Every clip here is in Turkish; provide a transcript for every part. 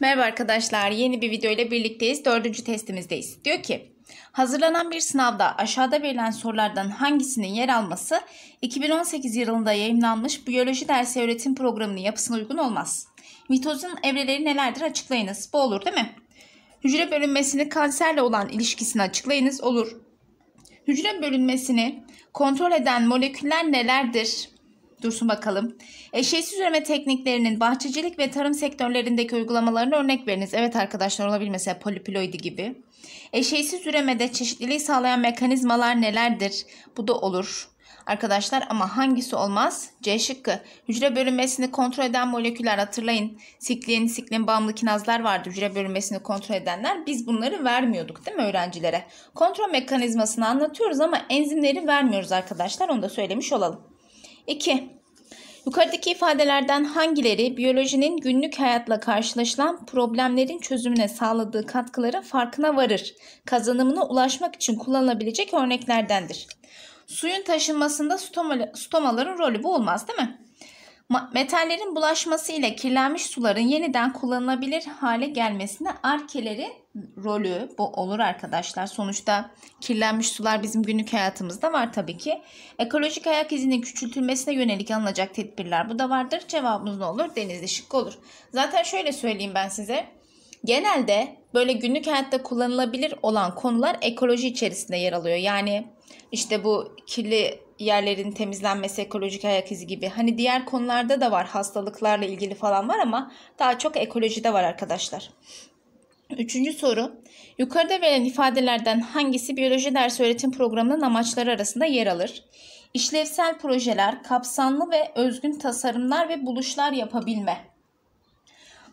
Merhaba arkadaşlar, yeni bir video ile birlikteyiz. Dördüncü testimizdeyiz. Diyor ki, hazırlanan bir sınavda aşağıda verilen sorulardan hangisinin yer alması 2018 yılında yayınlanmış biyoloji dersi öğretim programının yapısına uygun olmaz. Mitozun evreleri nelerdir açıklayınız. Bu olur değil mi? Hücre bölünmesini kanserle olan ilişkisini açıklayınız. Olur. Hücre bölünmesini kontrol eden moleküller nelerdir? Dursun bakalım. Eşeğsiz üreme tekniklerinin bahçecilik ve tarım sektörlerindeki uygulamalarını örnek veriniz. Evet arkadaşlar olabilir mesela poliploidi gibi. Eşeğsiz üremede çeşitliliği sağlayan mekanizmalar nelerdir? Bu da olur arkadaşlar ama hangisi olmaz? C şıkkı. Hücre bölünmesini kontrol eden moleküller hatırlayın. Siklin siklin bağımlı kinazlar vardı. Hücre bölünmesini kontrol edenler. Biz bunları vermiyorduk değil mi öğrencilere? Kontrol mekanizmasını anlatıyoruz ama enzimleri vermiyoruz arkadaşlar. Onu da söylemiş olalım. 2. Yukarıdaki ifadelerden hangileri biyolojinin günlük hayatla karşılaşılan problemlerin çözümüne sağladığı katkıların farkına varır, kazanımına ulaşmak için kullanılabilecek örneklerdendir? Suyun taşınmasında stoma, stomaların rolü bu olmaz değil mi? metallerin bulaşması ile kirlenmiş suların yeniden kullanılabilir hale gelmesine arkelerin rolü bu olur arkadaşlar. Sonuçta kirlenmiş sular bizim günlük hayatımızda var tabii ki. Ekolojik ayak izinin küçültülmesine yönelik alınacak tedbirler bu da vardır. Cevabımız ne olur? Denizli şık olur. Zaten şöyle söyleyeyim ben size. Genelde böyle günlük hayatta kullanılabilir olan konular ekoloji içerisinde yer alıyor. Yani işte bu kirli yerlerin temizlenmesi, ekolojik ayak izi gibi. Hani diğer konularda da var hastalıklarla ilgili falan var ama daha çok ekolojide var arkadaşlar. Üçüncü soru. Yukarıda verilen ifadelerden hangisi biyoloji ders öğretim programının amaçları arasında yer alır? İşlevsel projeler, kapsamlı ve özgün tasarımlar ve buluşlar yapabilme.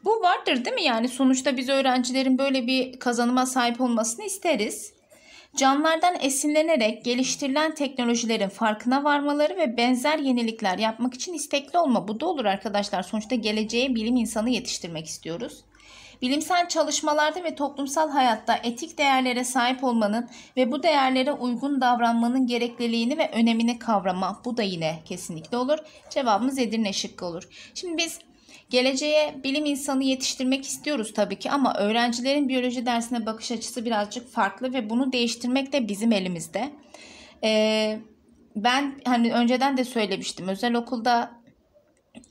Bu vardır değil mi? Yani sonuçta biz öğrencilerin böyle bir kazanıma sahip olmasını isteriz. Canlardan esinlenerek geliştirilen teknolojilerin farkına varmaları ve benzer yenilikler yapmak için istekli olma bu da olur arkadaşlar. Sonuçta geleceğe bilim insanı yetiştirmek istiyoruz. Bilimsel çalışmalarda ve toplumsal hayatta etik değerlere sahip olmanın ve bu değerlere uygun davranmanın gerekliliğini ve önemini kavrama bu da yine kesinlikle olur. Cevabımız Edirne şıkkı olur. Şimdi biz Geleceğe bilim insanı yetiştirmek istiyoruz tabii ki ama öğrencilerin biyoloji dersine bakış açısı birazcık farklı ve bunu değiştirmek de bizim elimizde. Ee, ben hani önceden de söylemiştim özel okulda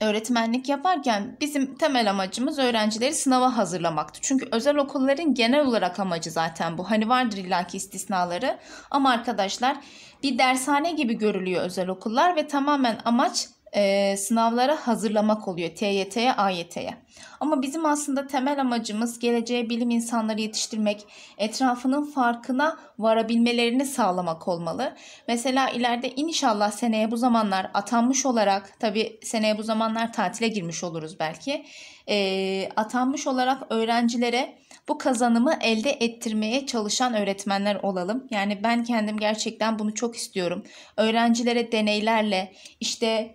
öğretmenlik yaparken bizim temel amacımız öğrencileri sınava hazırlamaktı. Çünkü özel okulların genel olarak amacı zaten bu. Hani vardır illaki istisnaları ama arkadaşlar bir dershane gibi görülüyor özel okullar ve tamamen amaç e, sınavlara hazırlamak oluyor TYT'ye, AYT'ye. Ama bizim aslında temel amacımız geleceğe bilim insanları yetiştirmek, etrafının farkına varabilmelerini sağlamak olmalı. Mesela ileride inşallah seneye bu zamanlar atanmış olarak, tabi seneye bu zamanlar tatile girmiş oluruz belki, e, atanmış olarak öğrencilere bu kazanımı elde ettirmeye çalışan öğretmenler olalım. Yani ben kendim gerçekten bunu çok istiyorum. Öğrencilere deneylerle işte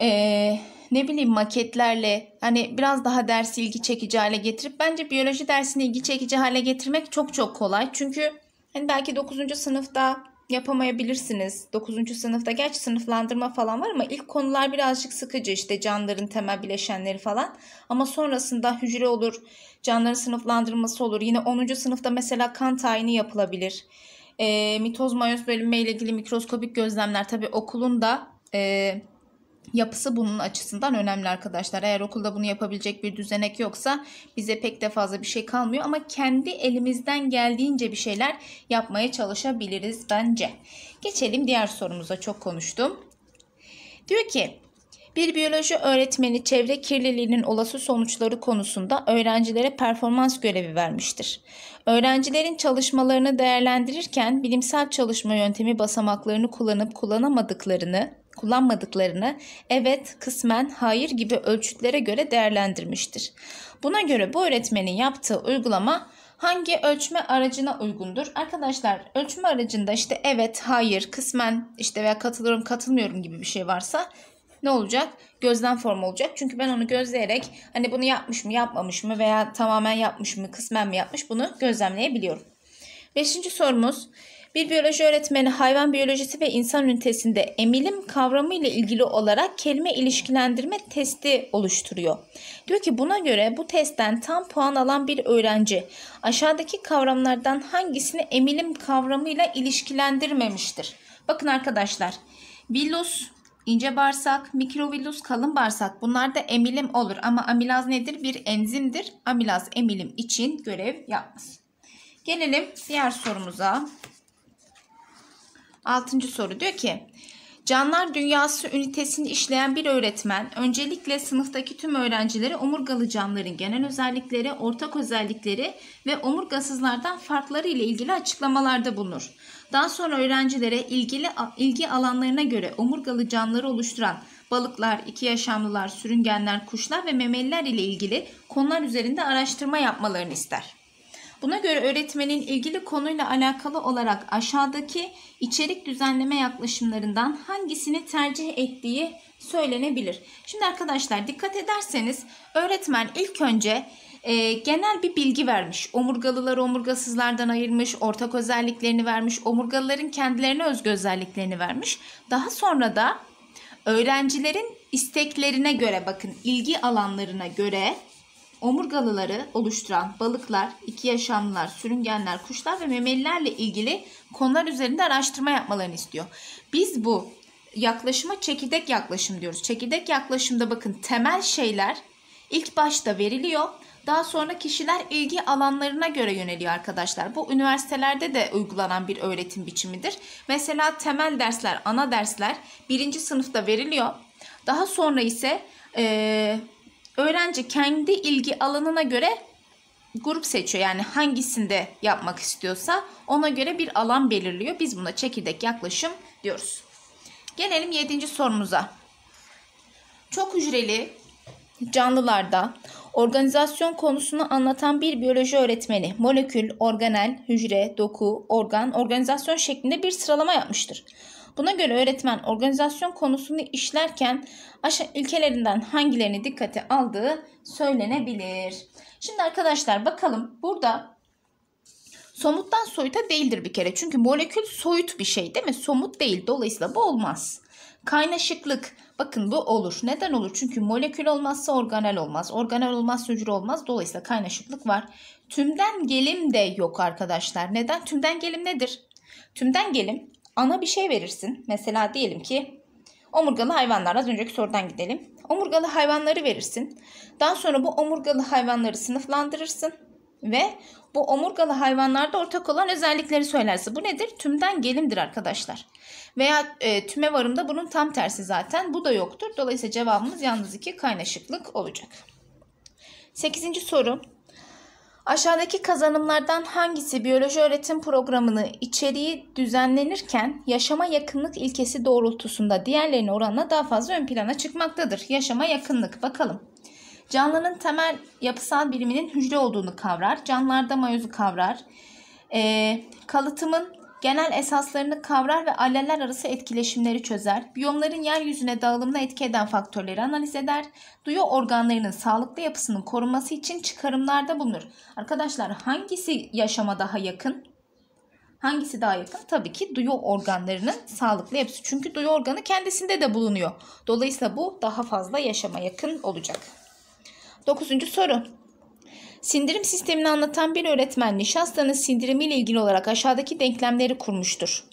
ee, ne bileyim maketlerle hani biraz daha dersi ilgi çekici hale getirip bence biyoloji dersini ilgi çekici hale getirmek çok çok kolay. Çünkü hani belki 9. sınıfta yapamayabilirsiniz. 9. sınıfta gerçi sınıflandırma falan var ama ilk konular birazcık sıkıcı işte canlıların temel bileşenleri falan. Ama sonrasında hücre olur, canlıların sınıflandırması olur. Yine 10. sınıfta mesela kan tayini yapılabilir. E, mitoz mayoz bölünme ile ilgili mikroskopik gözlemler tabii okulun da e, yapısı bunun açısından önemli arkadaşlar. Eğer okulda bunu yapabilecek bir düzenek yoksa bize pek de fazla bir şey kalmıyor ama kendi elimizden geldiğince bir şeyler yapmaya çalışabiliriz bence. Geçelim diğer sorumuza çok konuştum. Diyor ki bir biyoloji öğretmeni çevre kirliliğinin olası sonuçları konusunda öğrencilere performans görevi vermiştir. Öğrencilerin çalışmalarını değerlendirirken bilimsel çalışma yöntemi basamaklarını kullanıp kullanamadıklarını kullanmadıklarını evet, kısmen, hayır gibi ölçütlere göre değerlendirmiştir. Buna göre bu öğretmenin yaptığı uygulama hangi ölçme aracına uygundur? Arkadaşlar ölçme aracında işte evet, hayır, kısmen işte veya katılıyorum, katılmıyorum gibi bir şey varsa ne olacak? Gözlem formu olacak. Çünkü ben onu gözleyerek hani bunu yapmış mı, yapmamış mı veya tamamen yapmış mı, kısmen mi yapmış bunu gözlemleyebiliyorum. Beşinci sorumuz bir biyoloji öğretmeni hayvan biyolojisi ve insan ünitesinde emilim kavramı ile ilgili olarak kelime ilişkilendirme testi oluşturuyor. Diyor ki buna göre bu testten tam puan alan bir öğrenci aşağıdaki kavramlardan hangisini emilim kavramıyla ilişkilendirmemiştir? Bakın arkadaşlar villus, ince bağırsak, mikrovillus, kalın bağırsak bunlar da emilim olur ama amilaz nedir? Bir enzimdir. Amilaz emilim için görev yapmaz. Gelelim diğer sorumuza. Altıncı soru diyor ki Canlar Dünyası ünitesini işleyen bir öğretmen öncelikle sınıftaki tüm öğrencileri omurgalı canlıların genel özellikleri, ortak özellikleri ve omurgasızlardan farkları ile ilgili açıklamalarda bulunur. Daha sonra öğrencilere ilgili ilgi alanlarına göre omurgalı canlıları oluşturan balıklar, iki yaşamlılar, sürüngenler, kuşlar ve memeliler ile ilgili konular üzerinde araştırma yapmalarını ister. Buna göre öğretmenin ilgili konuyla alakalı olarak aşağıdaki içerik düzenleme yaklaşımlarından hangisini tercih ettiği söylenebilir. Şimdi arkadaşlar dikkat ederseniz öğretmen ilk önce e, genel bir bilgi vermiş. Omurgalıları omurgasızlardan ayırmış, ortak özelliklerini vermiş, omurgalıların kendilerine özgü özelliklerini vermiş. Daha sonra da öğrencilerin isteklerine göre bakın ilgi alanlarına göre Omurgalıları oluşturan balıklar, iki yaşamlılar, sürüngenler, kuşlar ve memelilerle ilgili konular üzerinde araştırma yapmalarını istiyor. Biz bu yaklaşıma çekirdek yaklaşım diyoruz. Çekirdek yaklaşımda bakın temel şeyler ilk başta veriliyor. Daha sonra kişiler ilgi alanlarına göre yöneliyor arkadaşlar. Bu üniversitelerde de uygulanan bir öğretim biçimidir. Mesela temel dersler, ana dersler birinci sınıfta veriliyor. Daha sonra ise ee, öğrenci kendi ilgi alanına göre grup seçiyor. Yani hangisinde yapmak istiyorsa ona göre bir alan belirliyor. Biz buna çekirdek yaklaşım diyoruz. Gelelim 7. sorumuza. Çok hücreli canlılarda organizasyon konusunu anlatan bir biyoloji öğretmeni molekül, organel, hücre, doku, organ, organizasyon şeklinde bir sıralama yapmıştır. Buna göre öğretmen organizasyon konusunu işlerken aşağı ilkelerinden hangilerini dikkate aldığı söylenebilir. Şimdi arkadaşlar bakalım burada somuttan soyuta değildir bir kere. Çünkü molekül soyut bir şey değil mi? Somut değil. Dolayısıyla bu olmaz. Kaynaşıklık. Bakın bu olur. Neden olur? Çünkü molekül olmazsa organel olmaz. Organel olmaz hücre olmaz. Dolayısıyla kaynaşıklık var. Tümden gelim de yok arkadaşlar. Neden? Tümden gelim nedir? Tümden gelim ana bir şey verirsin. Mesela diyelim ki omurgalı hayvanlar az önceki sorudan gidelim. Omurgalı hayvanları verirsin. Daha sonra bu omurgalı hayvanları sınıflandırırsın ve bu omurgalı hayvanlarda ortak olan özellikleri söylersin. Bu nedir? Tümden gelimdir arkadaşlar. Veya e, tüme varımda bunun tam tersi zaten. Bu da yoktur. Dolayısıyla cevabımız yalnız iki kaynaşıklık olacak. 8. soru. Aşağıdaki kazanımlardan hangisi biyoloji öğretim programını içeriği düzenlenirken yaşama yakınlık ilkesi doğrultusunda diğerlerine oranla daha fazla ön plana çıkmaktadır? Yaşama yakınlık bakalım. Canlının temel yapısal biriminin hücre olduğunu kavrar. Canlılarda mayozu kavrar. E, kalıtımın genel esaslarını kavrar ve aleller arası etkileşimleri çözer, biyomların yeryüzüne dağılımına etki eden faktörleri analiz eder, duyu organlarının sağlıklı yapısının korunması için çıkarımlarda bulunur. Arkadaşlar hangisi yaşama daha yakın? Hangisi daha yakın? Tabii ki duyu organlarının sağlıklı yapısı. Çünkü duyu organı kendisinde de bulunuyor. Dolayısıyla bu daha fazla yaşama yakın olacak. Dokuzuncu soru. Sindirim sistemini anlatan bir öğretmen nişastanın sindirimiyle ilgili olarak aşağıdaki denklemleri kurmuştur.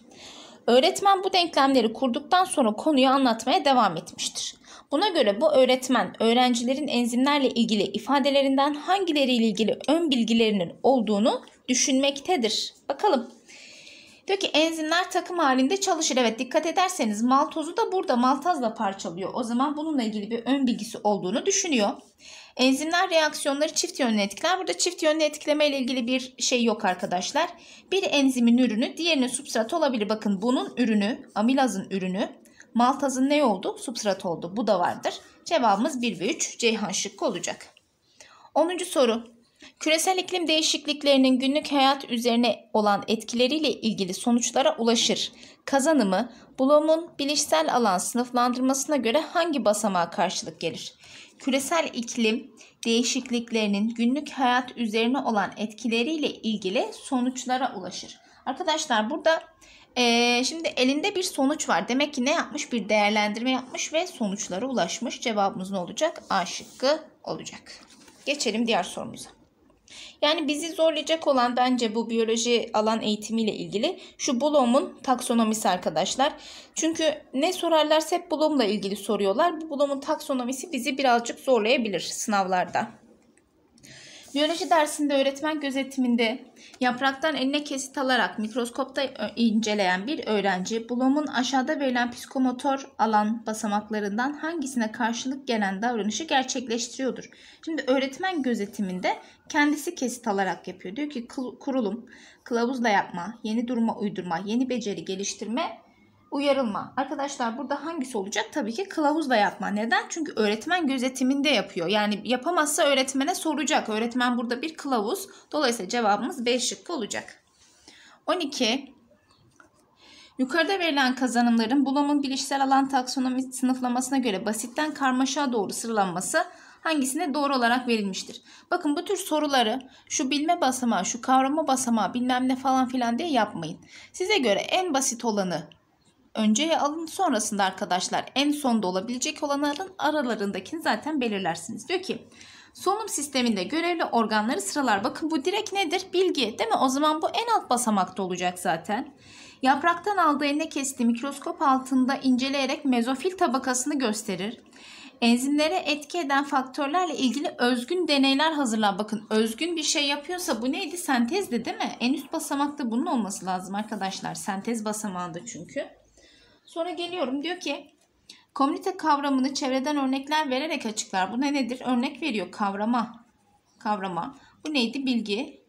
Öğretmen bu denklemleri kurduktan sonra konuyu anlatmaya devam etmiştir. Buna göre bu öğretmen öğrencilerin enzimlerle ilgili ifadelerinden hangileriyle ilgili ön bilgilerinin olduğunu düşünmektedir. Bakalım. Diyor ki enzimler takım halinde çalışır. Evet dikkat ederseniz maltozu da burada maltazla parçalıyor. O zaman bununla ilgili bir ön bilgisi olduğunu düşünüyor. Enzimler reaksiyonları çift yönlü etkiler. Burada çift yönlü etkileme ile ilgili bir şey yok arkadaşlar. Bir enzimin ürünü diğerine substrat olabilir. Bakın bunun ürünü amilazın ürünü maltazın ne oldu? Substrat oldu. Bu da vardır. Cevabımız 1 ve 3 Ceyhan şıkkı olacak. 10. soru küresel iklim değişikliklerinin günlük hayat üzerine olan etkileriyle ilgili sonuçlara ulaşır. Kazanımı Bloom'un bilişsel alan sınıflandırmasına göre hangi basamağa karşılık gelir? Küresel iklim değişikliklerinin günlük hayat üzerine olan etkileriyle ilgili sonuçlara ulaşır. Arkadaşlar burada ee, şimdi elinde bir sonuç var. Demek ki ne yapmış? Bir değerlendirme yapmış ve sonuçlara ulaşmış. Cevabımız ne olacak? A şıkkı olacak. Geçelim diğer sorumuza. Yani bizi zorlayacak olan bence bu biyoloji alan eğitimiyle ilgili şu Bloom'un taksonomisi arkadaşlar. Çünkü ne sorarlarsa hep Bloom'la ilgili soruyorlar. Bu Bloom'un taksonomisi bizi birazcık zorlayabilir sınavlarda. Biyoloji dersinde öğretmen gözetiminde yapraktan eline kesit alarak mikroskopta inceleyen bir öğrenci Bloom'un aşağıda verilen psikomotor alan basamaklarından hangisine karşılık gelen davranışı gerçekleştiriyordur? Şimdi öğretmen gözetiminde Kendisi kesit alarak yapıyor. Diyor ki kurulum, kılavuzla yapma, yeni duruma uydurma, yeni beceri geliştirme, uyarılma. Arkadaşlar burada hangisi olacak? Tabii ki kılavuzla yapma. Neden? Çünkü öğretmen gözetiminde yapıyor. Yani yapamazsa öğretmene soracak. Öğretmen burada bir kılavuz. Dolayısıyla cevabımız B şıkkı olacak. 12. Yukarıda verilen kazanımların Bloom'un bilişsel alan taksonomi sınıflamasına göre basitten karmaşa doğru sıralanması hangisine doğru olarak verilmiştir. Bakın bu tür soruları şu bilme basamağı, şu kavrama basamağı bilmem ne falan filan diye yapmayın. Size göre en basit olanı önceye alın sonrasında arkadaşlar en sonda olabilecek olanların aralarındakini zaten belirlersiniz. Diyor ki solunum sisteminde görevli organları sıralar. Bakın bu direkt nedir? Bilgi değil mi? O zaman bu en alt basamakta olacak zaten. Yapraktan aldığı eline kestiği mikroskop altında inceleyerek mezofil tabakasını gösterir enzimlere etki eden faktörlerle ilgili özgün deneyler hazırla. Bakın özgün bir şey yapıyorsa bu neydi? Sentezdi değil mi? En üst basamakta bunun olması lazım arkadaşlar. Sentez basamağında çünkü. Sonra geliyorum diyor ki komünite kavramını çevreden örnekler vererek açıklar. Bu ne nedir? Örnek veriyor kavrama. Kavrama. Bu neydi? Bilgi.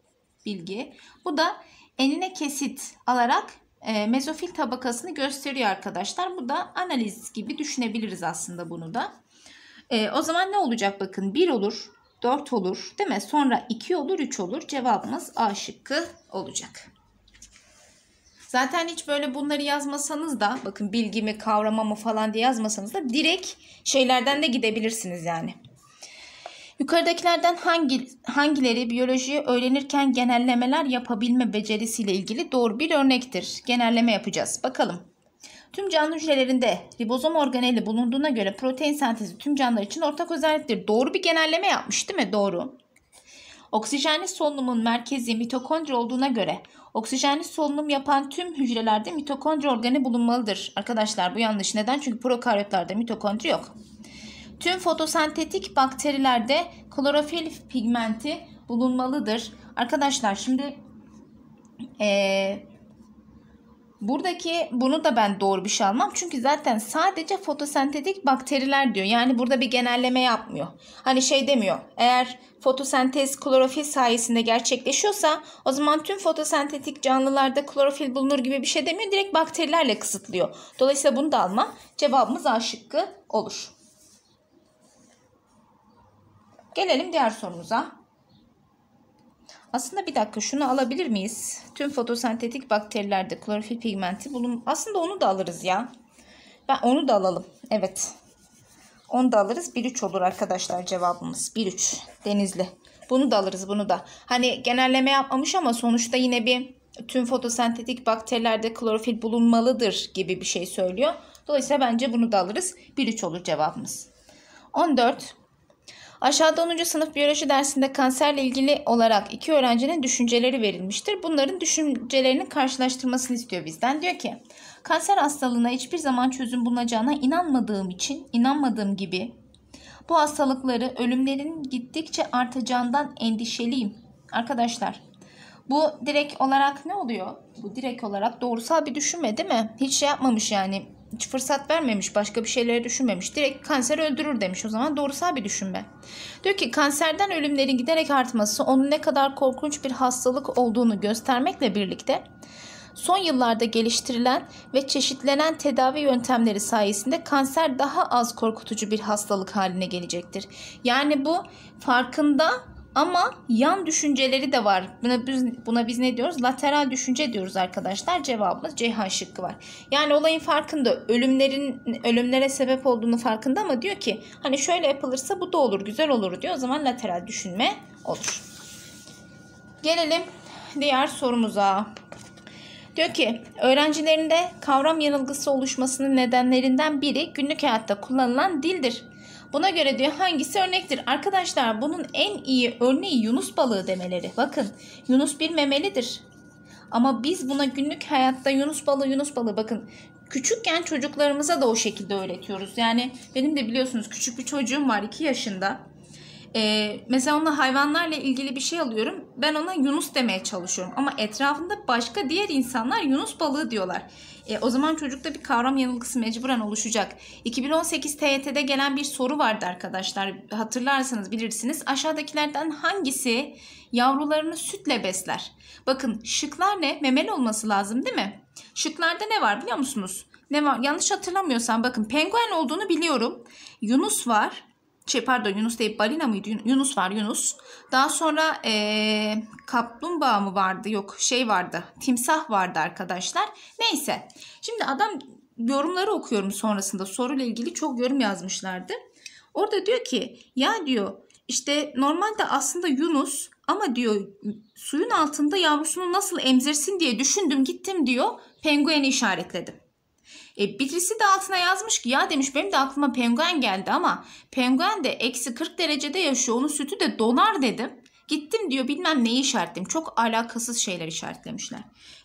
Bilgi. Bu da enine kesit alarak e, mezofil tabakasını gösteriyor arkadaşlar. Bu da analiz gibi düşünebiliriz aslında bunu da. E, o zaman ne olacak bakın 1 olur 4 olur değil mi? Sonra 2 olur 3 olur cevabımız A şıkkı olacak. Zaten hiç böyle bunları yazmasanız da bakın bilgimi kavramamı falan diye yazmasanız da direkt şeylerden de gidebilirsiniz yani. Yukarıdakilerden hangi hangileri biyolojiyi öğrenirken genellemeler yapabilme becerisiyle ilgili doğru bir örnektir? Genelleme yapacağız. Bakalım. Tüm canlı hücrelerinde ribozom organeli bulunduğuna göre protein sentezi tüm canlılar için ortak özelliktir. Doğru bir genelleme yapmış değil mi? Doğru. Oksijenli solunumun merkezi mitokondri olduğuna göre oksijenli solunum yapan tüm hücrelerde mitokondri organı bulunmalıdır. Arkadaşlar bu yanlış. Neden? Çünkü prokaryotlarda mitokondri yok. Tüm fotosentetik bakterilerde klorofil pigmenti bulunmalıdır. Arkadaşlar şimdi ee, Buradaki bunu da ben doğru bir şey almam. Çünkü zaten sadece fotosentetik bakteriler diyor. Yani burada bir genelleme yapmıyor. Hani şey demiyor. Eğer fotosentez klorofil sayesinde gerçekleşiyorsa o zaman tüm fotosentetik canlılarda klorofil bulunur gibi bir şey demiyor. Direkt bakterilerle kısıtlıyor. Dolayısıyla bunu da alma. Cevabımız A şıkkı olur. Gelelim diğer sorumuza. Aslında bir dakika şunu alabilir miyiz? Tüm fotosentetik bakterilerde klorofil pigmenti bulun. Aslında onu da alırız ya. Ben onu da alalım. Evet. Onu da alırız. 1-3 olur arkadaşlar cevabımız. 1-3 denizli. Bunu da alırız bunu da. Hani genelleme yapmamış ama sonuçta yine bir tüm fotosentetik bakterilerde klorofil bulunmalıdır gibi bir şey söylüyor. Dolayısıyla bence bunu da alırız. 1-3 olur cevabımız. 14. Aşağıda 10. sınıf biyoloji dersinde kanserle ilgili olarak iki öğrencinin düşünceleri verilmiştir. Bunların düşüncelerini karşılaştırmasını istiyor bizden. Diyor ki kanser hastalığına hiçbir zaman çözüm bulacağına inanmadığım için inanmadığım gibi bu hastalıkları ölümlerin gittikçe artacağından endişeliyim. Arkadaşlar bu direkt olarak ne oluyor? Bu direkt olarak doğrusal bir düşünme değil mi? Hiç şey yapmamış yani hiç fırsat vermemiş, başka bir şeylere düşünmemiş. Direkt kanser öldürür demiş. O zaman doğrusal bir düşünme. Diyor ki kanserden ölümlerin giderek artması onun ne kadar korkunç bir hastalık olduğunu göstermekle birlikte son yıllarda geliştirilen ve çeşitlenen tedavi yöntemleri sayesinde kanser daha az korkutucu bir hastalık haline gelecektir. Yani bu farkında ama yan düşünceleri de var. Buna biz, buna biz ne diyoruz? Lateral düşünce diyoruz arkadaşlar. Cevabımız Ceyhan şıkkı var. Yani olayın farkında. Ölümlerin ölümlere sebep olduğunu farkında ama diyor ki hani şöyle yapılırsa bu da olur, güzel olur diyor. O zaman lateral düşünme olur. Gelelim diğer sorumuza. Diyor ki öğrencilerinde kavram yanılgısı oluşmasının nedenlerinden biri günlük hayatta kullanılan dildir. Buna göre diyor hangisi örnektir? Arkadaşlar bunun en iyi örneği Yunus balığı demeleri. Bakın Yunus bir memelidir. Ama biz buna günlük hayatta Yunus balığı Yunus balığı bakın küçükken çocuklarımıza da o şekilde öğretiyoruz. Yani benim de biliyorsunuz küçük bir çocuğum var 2 yaşında. Ee, mesela ona hayvanlarla ilgili bir şey alıyorum. Ben ona Yunus demeye çalışıyorum. Ama etrafında başka diğer insanlar Yunus balığı diyorlar. E, o zaman çocukta bir kavram yanılgısı mecburen oluşacak. 2018 TYT'de gelen bir soru vardı arkadaşlar. Hatırlarsanız bilirsiniz. Aşağıdakilerden hangisi yavrularını sütle besler? Bakın şıklar ne? Memel olması lazım değil mi? Şıklarda ne var biliyor musunuz? Ne var? Yanlış hatırlamıyorsam bakın penguen olduğunu biliyorum. Yunus var şey pardon Yunus değil balina mıydı? Yunus var Yunus. Daha sonra e, kaplumbağa mı vardı? Yok şey vardı. Timsah vardı arkadaşlar. Neyse. Şimdi adam yorumları okuyorum sonrasında. Soruyla ilgili çok yorum yazmışlardı. Orada diyor ki ya diyor işte normalde aslında Yunus ama diyor suyun altında yavrusunu nasıl emzirsin diye düşündüm gittim diyor. Pengueni işaretledim. E, birisi de altına yazmış ki ya demiş benim de aklıma penguen geldi ama penguen de eksi 40 derecede yaşıyor onun sütü de donar dedim. Gittim diyor bilmem neyi işaretledim. Çok alakasız şeyler işaretlemişler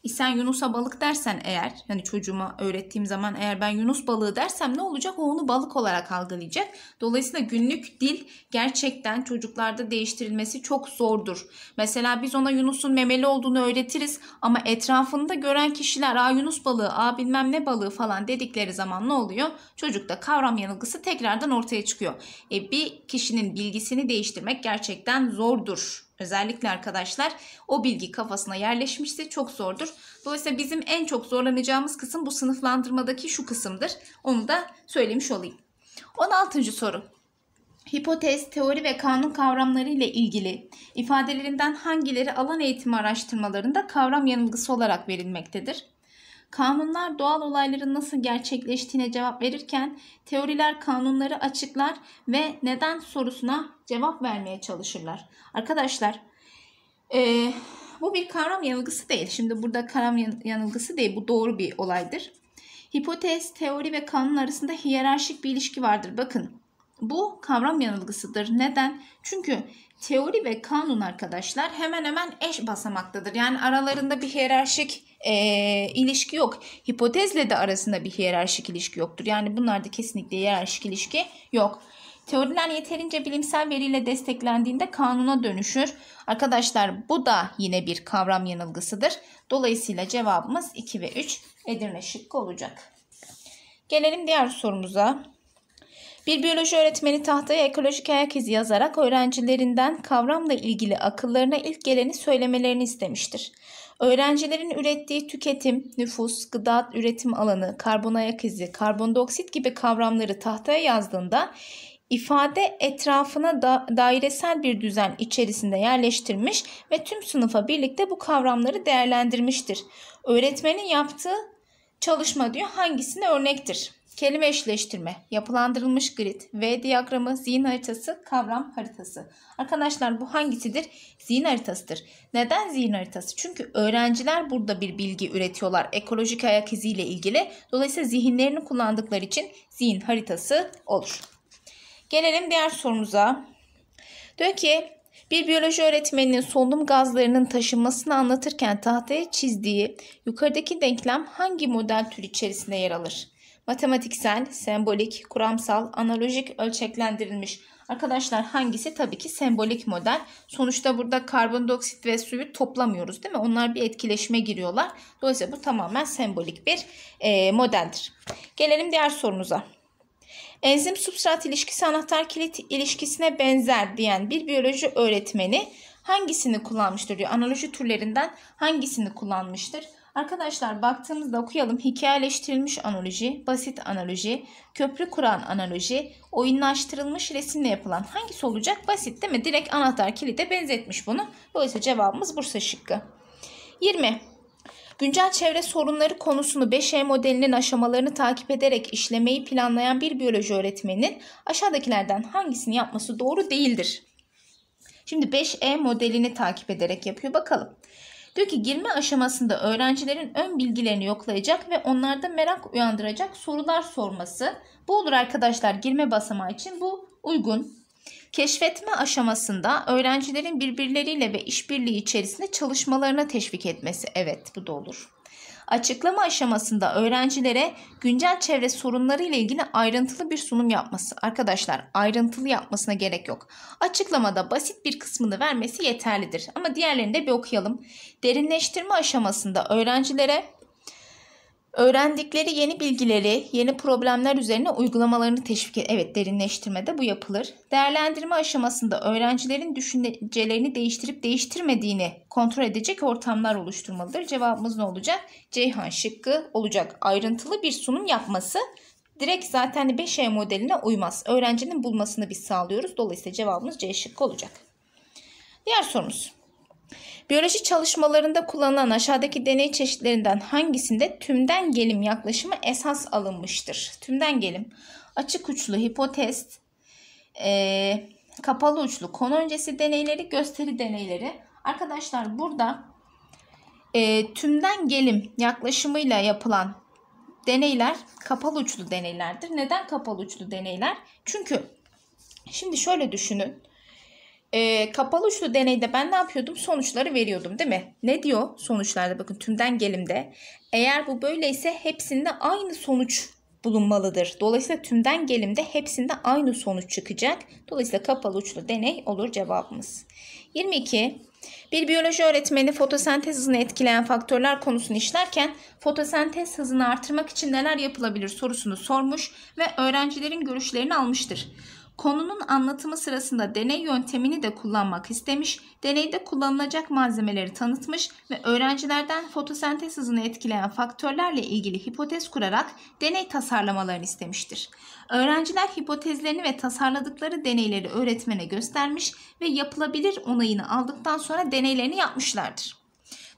sen Yunus'a balık dersen eğer hani çocuğuma öğrettiğim zaman eğer ben Yunus balığı dersem ne olacak? O onu balık olarak algılayacak. Dolayısıyla günlük dil gerçekten çocuklarda değiştirilmesi çok zordur. Mesela biz ona Yunus'un memeli olduğunu öğretiriz ama etrafında gören kişiler a Yunus balığı, a bilmem ne balığı falan dedikleri zaman ne oluyor? Çocukta kavram yanılgısı tekrardan ortaya çıkıyor. E, bir kişinin bilgisini değiştirmek gerçekten zordur. Özellikle arkadaşlar o bilgi kafasına yerleşmişse çok zordur. Dolayısıyla bizim en çok zorlanacağımız kısım bu sınıflandırmadaki şu kısımdır. Onu da söylemiş olayım. 16. soru. Hipotez, teori ve kanun kavramları ile ilgili ifadelerinden hangileri alan eğitimi araştırmalarında kavram yanılgısı olarak verilmektedir? Kanunlar doğal olayların nasıl gerçekleştiğine cevap verirken teoriler kanunları açıklar ve neden sorusuna cevap vermeye çalışırlar. Arkadaşlar e, bu bir kavram yanılgısı değil. Şimdi burada kavram yanılgısı değil bu doğru bir olaydır. Hipotez, teori ve kanun arasında hiyerarşik bir ilişki vardır. Bakın bu kavram yanılgısıdır. Neden? Çünkü teori ve kanun arkadaşlar hemen hemen eş basamaktadır. Yani aralarında bir hiyerarşik e, ilişki yok. Hipotezle de arasında bir hiyerarşik ilişki yoktur. Yani bunlarda kesinlikle hiyerarşik ilişki yok. Teoriler yeterince bilimsel veriyle desteklendiğinde kanuna dönüşür. Arkadaşlar bu da yine bir kavram yanılgısıdır. Dolayısıyla cevabımız 2 ve 3 Edirne şıkkı olacak. Gelelim diğer sorumuza. Bir biyoloji öğretmeni tahtaya ekolojik ayak izi yazarak öğrencilerinden kavramla ilgili akıllarına ilk geleni söylemelerini istemiştir. Öğrencilerin ürettiği tüketim, nüfus, gıda üretim alanı, karbon ayak izi, karbondioksit gibi kavramları tahtaya yazdığında ifade etrafına da, dairesel bir düzen içerisinde yerleştirmiş ve tüm sınıfa birlikte bu kavramları değerlendirmiştir. Öğretmenin yaptığı çalışma diyor hangisine örnektir? Kelime eşleştirme, yapılandırılmış grid, V diyagramı, zihin haritası, kavram haritası. Arkadaşlar bu hangisidir? Zihin haritasıdır. Neden zihin haritası? Çünkü öğrenciler burada bir bilgi üretiyorlar ekolojik ayak iziyle ilgili. Dolayısıyla zihinlerini kullandıkları için zihin haritası olur. Gelelim diğer sorumuza. Diyor ki bir biyoloji öğretmeninin solunum gazlarının taşınmasını anlatırken tahtaya çizdiği yukarıdaki denklem hangi model türü içerisinde yer alır? matematiksel, sembolik, kuramsal, analojik ölçeklendirilmiş. Arkadaşlar hangisi? Tabii ki sembolik model. Sonuçta burada karbondioksit ve suyu toplamıyoruz değil mi? Onlar bir etkileşime giriyorlar. Dolayısıyla bu tamamen sembolik bir e, modeldir. Gelelim diğer sorumuza. Enzim substrat ilişkisi anahtar kilit ilişkisine benzer diyen bir biyoloji öğretmeni hangisini kullanmıştır diyor. Analoji türlerinden hangisini kullanmıştır? Arkadaşlar baktığımızda okuyalım. Hikayeleştirilmiş analoji, basit analoji, köprü kuran analoji, oyunlaştırılmış resimle yapılan hangisi olacak? Basit değil mi? Direkt anahtar kilide benzetmiş bunu. Dolayısıyla cevabımız Bursa şıkkı. 20. Güncel çevre sorunları konusunu 5E modelinin aşamalarını takip ederek işlemeyi planlayan bir biyoloji öğretmeninin aşağıdakilerden hangisini yapması doğru değildir? Şimdi 5E modelini takip ederek yapıyor. Bakalım. Diyor ki girme aşamasında öğrencilerin ön bilgilerini yoklayacak ve onlarda merak uyandıracak sorular sorması. Bu olur arkadaşlar girme basamağı için bu uygun. Keşfetme aşamasında öğrencilerin birbirleriyle ve işbirliği içerisinde çalışmalarına teşvik etmesi. Evet bu da olur açıklama aşamasında öğrencilere güncel çevre sorunları ile ilgili ayrıntılı bir sunum yapması. Arkadaşlar ayrıntılı yapmasına gerek yok. Açıklamada basit bir kısmını vermesi yeterlidir. Ama diğerlerini de bir okuyalım. Derinleştirme aşamasında öğrencilere Öğrendikleri yeni bilgileri, yeni problemler üzerine uygulamalarını teşvik et. Evet derinleştirmede bu yapılır. Değerlendirme aşamasında öğrencilerin düşüncelerini değiştirip değiştirmediğini kontrol edecek ortamlar oluşturmalıdır. Cevabımız ne olacak? Ceyhan şıkkı olacak. Ayrıntılı bir sunum yapması direkt zaten 5E modeline uymaz. Öğrencinin bulmasını biz sağlıyoruz. Dolayısıyla cevabımız C şıkkı olacak. Diğer sorumuz. Biyoloji çalışmalarında kullanılan aşağıdaki deney çeşitlerinden hangisinde tümden gelim yaklaşımı esas alınmıştır? Tümden gelim açık uçlu hipotez, e, kapalı uçlu konu öncesi deneyleri, gösteri deneyleri. Arkadaşlar burada e, tümden gelim yaklaşımıyla yapılan deneyler kapalı uçlu deneylerdir. Neden kapalı uçlu deneyler? Çünkü şimdi şöyle düşünün. E, kapalı uçlu deneyde ben ne yapıyordum? Sonuçları veriyordum değil mi? Ne diyor sonuçlarda? Bakın tümden gelimde. Eğer bu böyleyse hepsinde aynı sonuç bulunmalıdır. Dolayısıyla tümden gelimde hepsinde aynı sonuç çıkacak. Dolayısıyla kapalı uçlu deney olur cevabımız. 22. Bir biyoloji öğretmeni fotosentez hızını etkileyen faktörler konusunu işlerken fotosentez hızını artırmak için neler yapılabilir sorusunu sormuş ve öğrencilerin görüşlerini almıştır. Konunun anlatımı sırasında deney yöntemini de kullanmak istemiş, deneyde kullanılacak malzemeleri tanıtmış ve öğrencilerden fotosentez hızını etkileyen faktörlerle ilgili hipotez kurarak deney tasarlamalarını istemiştir. Öğrenciler hipotezlerini ve tasarladıkları deneyleri öğretmene göstermiş ve yapılabilir onayını aldıktan sonra deneylerini yapmışlardır.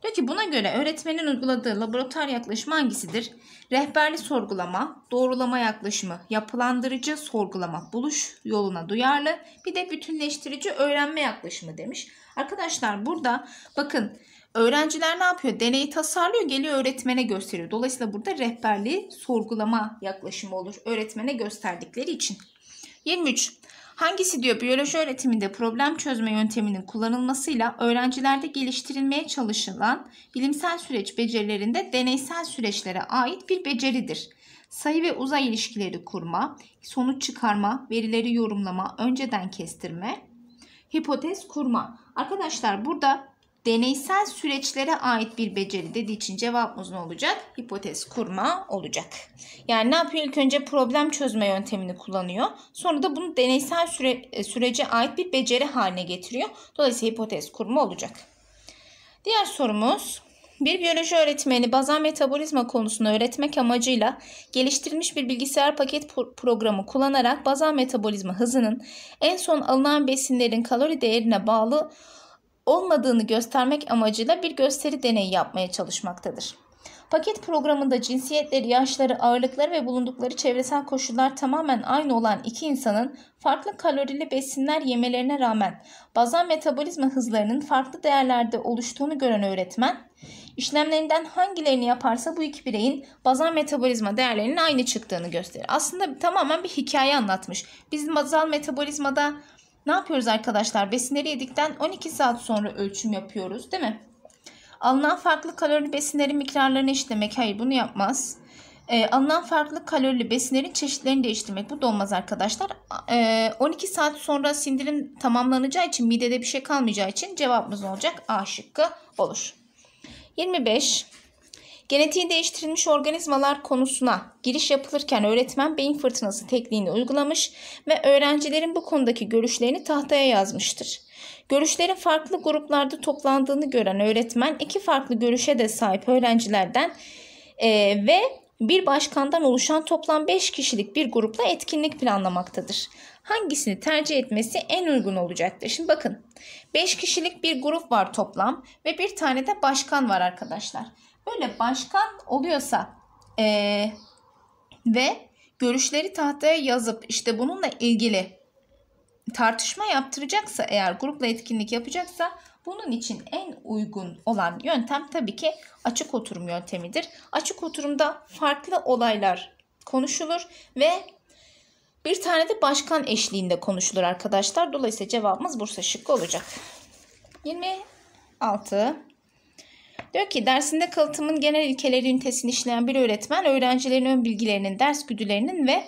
Diyor ki buna göre öğretmenin uyguladığı laboratuvar yaklaşımı hangisidir? Rehberli sorgulama, doğrulama yaklaşımı, yapılandırıcı sorgulama, buluş yoluna duyarlı, bir de bütünleştirici öğrenme yaklaşımı demiş. Arkadaşlar burada bakın öğrenciler ne yapıyor? Deneyi tasarlıyor, geliyor öğretmene gösteriyor. Dolayısıyla burada rehberli sorgulama yaklaşımı olur öğretmene gösterdikleri için. 23. Hangisi diyor biyoloji öğretiminde problem çözme yönteminin kullanılmasıyla öğrencilerde geliştirilmeye çalışılan bilimsel süreç becerilerinde deneysel süreçlere ait bir beceridir. Sayı ve uzay ilişkileri kurma, sonuç çıkarma, verileri yorumlama, önceden kestirme, hipotez kurma. Arkadaşlar burada deneysel süreçlere ait bir beceri dediği için cevabımız ne olacak? Hipotez kurma olacak. Yani ne yapıyor? İlk önce problem çözme yöntemini kullanıyor. Sonra da bunu deneysel süre, e, sürece ait bir beceri haline getiriyor. Dolayısıyla hipotez kurma olacak. Diğer sorumuz bir biyoloji öğretmeni bazal metabolizma konusunu öğretmek amacıyla geliştirilmiş bir bilgisayar paket pro programı kullanarak bazal metabolizma hızının en son alınan besinlerin kalori değerine bağlı olmadığını göstermek amacıyla bir gösteri deneyi yapmaya çalışmaktadır. Paket programında cinsiyetleri, yaşları, ağırlıkları ve bulundukları çevresel koşullar tamamen aynı olan iki insanın farklı kalorili besinler yemelerine rağmen bazen metabolizma hızlarının farklı değerlerde oluştuğunu gören öğretmen, işlemlerinden hangilerini yaparsa bu iki bireyin bazal metabolizma değerlerinin aynı çıktığını gösterir. Aslında tamamen bir hikaye anlatmış. Biz bazal metabolizmada ne yapıyoruz arkadaşlar? Besinleri yedikten 12 saat sonra ölçüm yapıyoruz değil mi? Alınan farklı kalorili besinlerin miktarlarını eşitlemek. Hayır bunu yapmaz. E, alınan farklı kalorili besinlerin çeşitlerini değiştirmek. Bu da olmaz arkadaşlar. E, ee, 12 saat sonra sindirim tamamlanacağı için midede bir şey kalmayacağı için cevabımız olacak. A şıkkı olur. 25. Genetiği değiştirilmiş organizmalar konusuna giriş yapılırken öğretmen beyin fırtınası tekniğini uygulamış ve öğrencilerin bu konudaki görüşlerini tahtaya yazmıştır. Görüşlerin farklı gruplarda toplandığını gören öğretmen iki farklı görüşe de sahip öğrencilerden e, ve bir başkandan oluşan toplam 5 kişilik bir grupla etkinlik planlamaktadır. Hangisini tercih etmesi en uygun olacaktır? Şimdi bakın 5 kişilik bir grup var toplam ve bir tane de başkan var arkadaşlar. Böyle başkan oluyorsa e, ve görüşleri tahtaya yazıp işte bununla ilgili tartışma yaptıracaksa eğer grupla etkinlik yapacaksa bunun için en uygun olan yöntem tabii ki açık oturum yöntemidir. Açık oturumda farklı olaylar konuşulur ve bir tane de başkan eşliğinde konuşulur arkadaşlar. Dolayısıyla cevabımız Bursa şıkkı olacak. 26 Diyor ki dersinde kalıtımın genel ilkeleri ünitesini işleyen bir öğretmen öğrencilerin ön bilgilerinin, ders güdülerinin ve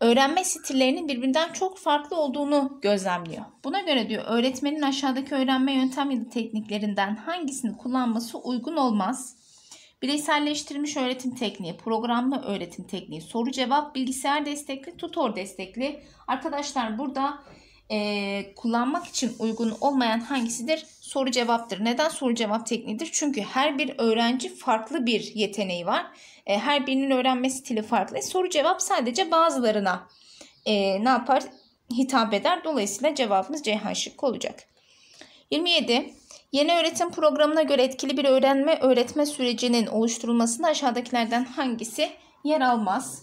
öğrenme stillerinin birbirinden çok farklı olduğunu gözlemliyor. Buna göre diyor öğretmenin aşağıdaki öğrenme yöntem ya da tekniklerinden hangisini kullanması uygun olmaz? Bireyselleştirilmiş öğretim tekniği, programlı öğretim tekniği, soru cevap, bilgisayar destekli, tutor destekli. Arkadaşlar burada e, kullanmak için uygun olmayan hangisidir? soru cevaptır. Neden soru cevap tekniğidir? Çünkü her bir öğrenci farklı bir yeteneği var. E, her birinin öğrenme stili farklı. E, soru cevap sadece bazılarına e, ne yapar? Hitap eder. Dolayısıyla cevabımız Ceyhan şıkkı olacak. 27. Yeni öğretim programına göre etkili bir öğrenme öğretme sürecinin oluşturulmasında aşağıdakilerden hangisi yer almaz?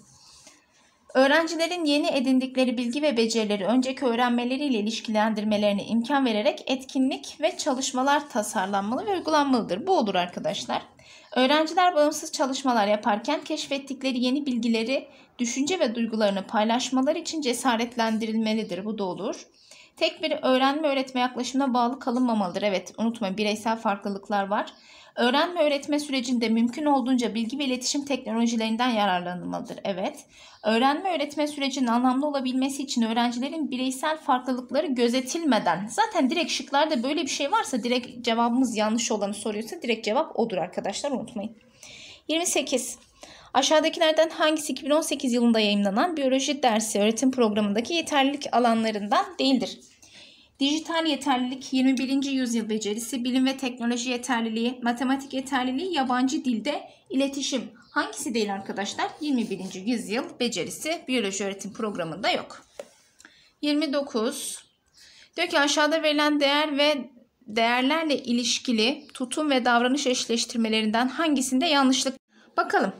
Öğrencilerin yeni edindikleri bilgi ve becerileri önceki öğrenmeleriyle ilişkilendirmelerine imkan vererek etkinlik ve çalışmalar tasarlanmalı ve uygulanmalıdır. Bu olur arkadaşlar. Öğrenciler bağımsız çalışmalar yaparken keşfettikleri yeni bilgileri, düşünce ve duygularını paylaşmaları için cesaretlendirilmelidir. Bu da olur. Tek bir öğrenme öğretme yaklaşımına bağlı kalınmamalıdır. Evet unutma bireysel farklılıklar var. Öğrenme öğretme sürecinde mümkün olduğunca bilgi ve iletişim teknolojilerinden yararlanılmalıdır. Evet. Öğrenme öğretme sürecinin anlamlı olabilmesi için öğrencilerin bireysel farklılıkları gözetilmeden zaten direkt şıklarda böyle bir şey varsa direkt cevabımız yanlış olanı soruyorsa direkt cevap odur arkadaşlar unutmayın. 28. Aşağıdakilerden hangisi 2018 yılında yayınlanan biyoloji dersi öğretim programındaki yeterlilik alanlarından değildir? Dijital yeterlilik 21. yüzyıl becerisi, bilim ve teknoloji yeterliliği, matematik yeterliliği, yabancı dilde iletişim. Hangisi değil arkadaşlar? 21. yüzyıl becerisi biyoloji öğretim programında yok. 29. Diyor ki aşağıda verilen değer ve değerlerle ilişkili tutum ve davranış eşleştirmelerinden hangisinde yanlışlık? Bakalım.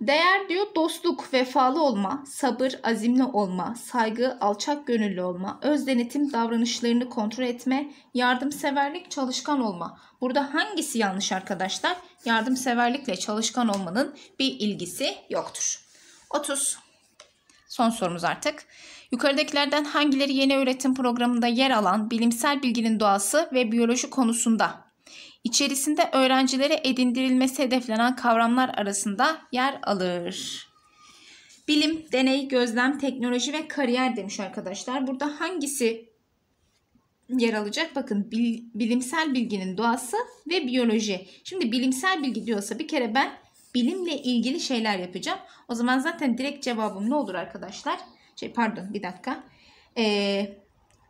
Değer diyor dostluk, vefalı olma, sabır, azimli olma, saygı, alçak gönüllü olma, öz denetim davranışlarını kontrol etme, yardımseverlik, çalışkan olma. Burada hangisi yanlış arkadaşlar? Yardımseverlikle çalışkan olmanın bir ilgisi yoktur. 30. Son sorumuz artık. Yukarıdakilerden hangileri yeni öğretim programında yer alan bilimsel bilginin doğası ve biyoloji konusunda içerisinde öğrencilere edindirilmesi hedeflenen kavramlar arasında yer alır. Bilim, deney, gözlem, teknoloji ve kariyer demiş arkadaşlar. Burada hangisi yer alacak? Bakın bil, bilimsel bilginin doğası ve biyoloji. Şimdi bilimsel bilgi diyorsa bir kere ben bilimle ilgili şeyler yapacağım. O zaman zaten direkt cevabım ne olur arkadaşlar? Şey pardon bir dakika. Ee,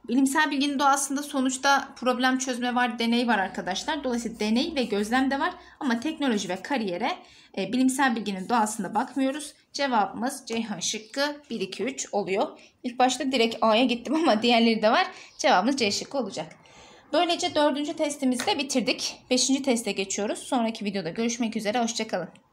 Bilimsel bilginin doğasında sonuçta problem çözme var, deney var arkadaşlar. Dolayısıyla deney ve gözlem de var ama teknoloji ve kariyere e, bilimsel bilginin doğasında bakmıyoruz. Cevabımız Ceyhan şıkkı 1 2 3 oluyor. İlk başta direkt A'ya gittim ama diğerleri de var. Cevabımız C şıkkı olacak. Böylece dördüncü testimizi de bitirdik. Beşinci teste geçiyoruz. Sonraki videoda görüşmek üzere. Hoşçakalın.